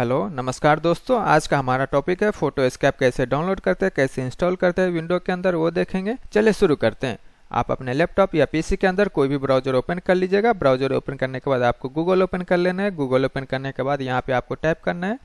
hello नमस्कार दोस्तों आज का हमारा टॉपिक है फोटो स्कैप कैसे डाउनलोड करते हैं कैसे इंस्टॉल करते हैं विंडो के अंदर वो देखेंगे चलिए शुरू करते हैं आप अपने लैपटॉप या पीसी के अंदर कोई भी ब्राउजर ओपन कर लीजिएगा ब्राउजर ओपन करने के बाद आपको गूगल ओपन कर लेना है गूगल ओपन करने के बाद यहाँ पे आपको टाइप करना है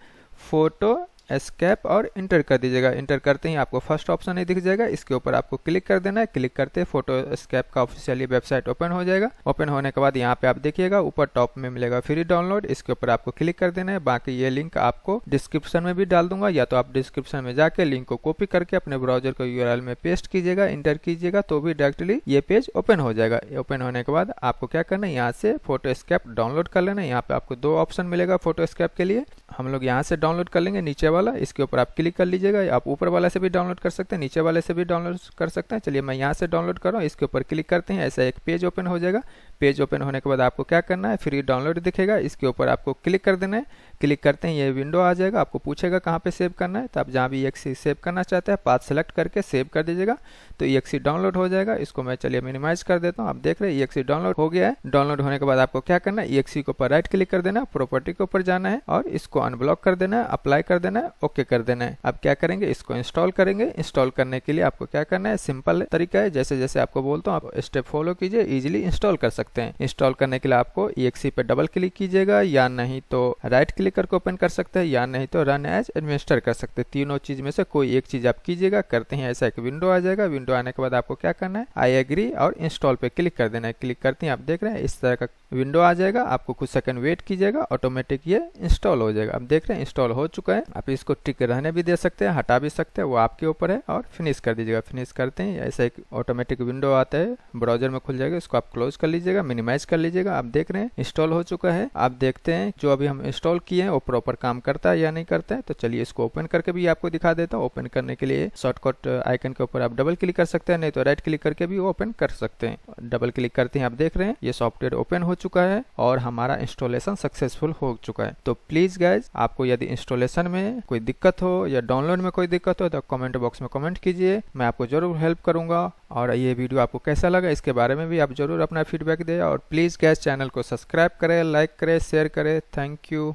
फोटो एस्केप और इंटर कर दीजिएगा इंटर करते ही आपको फर्स्ट ऑप्शन ही दिख जाएगा इसके ऊपर आपको क्लिक कर देना है क्लिक करते फोटो स्कैप का ऑफिशियली वेबसाइट ओपन हो जाएगा ओपन होने के बाद यहाँ पे आप देखिएगा ऊपर टॉप में मिलेगा फ्री डाउनलोड इसके ऊपर आपको क्लिक कर देना है बाकी ये लिंक आपको डिस्क्रिप्शन में भी डाल दूंगा या तो आप डिस्क्रिप्शन में जाकर लिंक को कॉपी करके अपने ब्राउजर को यू में पेस्ट कीजिएगा इंटर कीजिएगा तो भी डायरेक्टली ये पेज ओपन हो जाएगा ओपन होने के बाद आपको क्या करना है यहाँ से फोटो स्कैप डाउनलोड कर लेना यहाँ पे आपको दो ऑप्शन मिलेगा फोटो स्कैप के लिए हम लोग यहाँ से डाउनलोड कर लेंगे नीचे वाला इसके ऊपर आप क्लिक कर लीजिएगा आप ऊपर वाला से भी डाउनलोड कर सकते हैं नीचे वाले से भी डाउनलोड कर सकते हैं चलिए मैं यहाँ से डाउनलोड कर रहा हूँ इसके ऊपर क्लिक करते हैं ऐसा एक पेज ओपन हो जाएगा पेज ओपन होने के बाद आपको क्या करना है फ्री डाउनलोड दिखेगा इसके ऊपर आपको क्लिक कर देना है क्लिक करते हैं ये विंडो आ जाएगा आपको पूछेगा कहाँ पे सेव करना है तो आप जहाँ भी एक सेव करना चाहते हैं पाथ सेलेक्ट करके सेव कर दीजिएगा तो एक डाउनलोड हो जाएगा इसको मैं चलिए मिनिमाइज कर देता हूँ आप देख रहे हैं एक डाउनलोड हो गया है डाउनलोड होने के बाद आपको क्या करना है ई के ऊपर राइट क्लिक कर देना प्रॉपर्टी के ऊपर जाना है और इसको अनब्लॉक कर देना है अप्लाई कर देना है ओके कर देना है अब क्या करेंगे इसको इंस्टॉल करेंगे इंस्टॉल करने के लिए आपको क्या करना है सिंपल तरीका है जैसे जैसे आपको बोलता हूँ आप स्टेप फॉलो कीजिए इजिली इंस्टॉल कर सकते हैं इंस्टॉल करने के लिए आपको ई पे डबल क्लिक कीजिएगा या नहीं तो राइट क्लिक करके ओपन कर सकते हैं या नहीं तो रन एज एडमिनिस्टर कर सकते हैं तीनों चीज में से कोई एक चीज आप कीजिएगा करते हैं ऐसा एक विंडो आ जाएगा विंडो आने के बाद आपको क्या करना है आई एग्री और इंस्टॉल पे क्लिक कर देना है क्लिक करते हैं आप देख रहे हैं इस तरह का विंडो आ जाएगा आपको कुछ सेकंड वेट कीजिएगा ऑटोमेटिक ये इंस्टॉल हो जाएगा आप देख रहे हैं इंस्टॉल हो चुका है आप इसको टिक रहने भी दे सकते हैं हटा भी सकते हैं वो आपके ऊपर है और फिनिश कर दीजिएगा फिनिश करते हैं ऐसा एक ऑटोमेटिक विंडो आता है ब्राउजर में खुल जाएगा इसको आप क्लोज कर लीजिएगा मिनिमाइज कर लीजिएगा आप देख रहे हैं इंस्टॉल हो चुका है आप देखते हैं जो अभी हम इंस्टॉल किए हैं वो प्रॉपर काम करता है या नहीं करता है तो चलिए इसको ओपन करके भी आपको दिखा देता हूँ ओपन करने के लिए शॉर्टकट आइकन के ऊपर आप डबल क्लिक कर सकते हैं नहीं तो राइट क्लिक करके भी ओपन कर सकते हैं डबल क्लिक करते हैं आप देख रहे हैं ये सॉफ्टवेयर ओपन हो चुका चुका है और हमारा इंस्टॉलेशन सक्सेसफुल हो चुका है तो प्लीज गाइज आपको यदि इंस्टॉलेशन में कोई दिक्कत हो या डाउनलोड में कोई दिक्कत हो तो कमेंट बॉक्स में कमेंट कीजिए मैं आपको जरूर हेल्प करूंगा और ये वीडियो आपको कैसा लगा इसके बारे में भी आप जरूर अपना फीडबैक दें और प्लीज गैस चैनल को सब्सक्राइब करें लाइक करें शेयर करें थैंक यू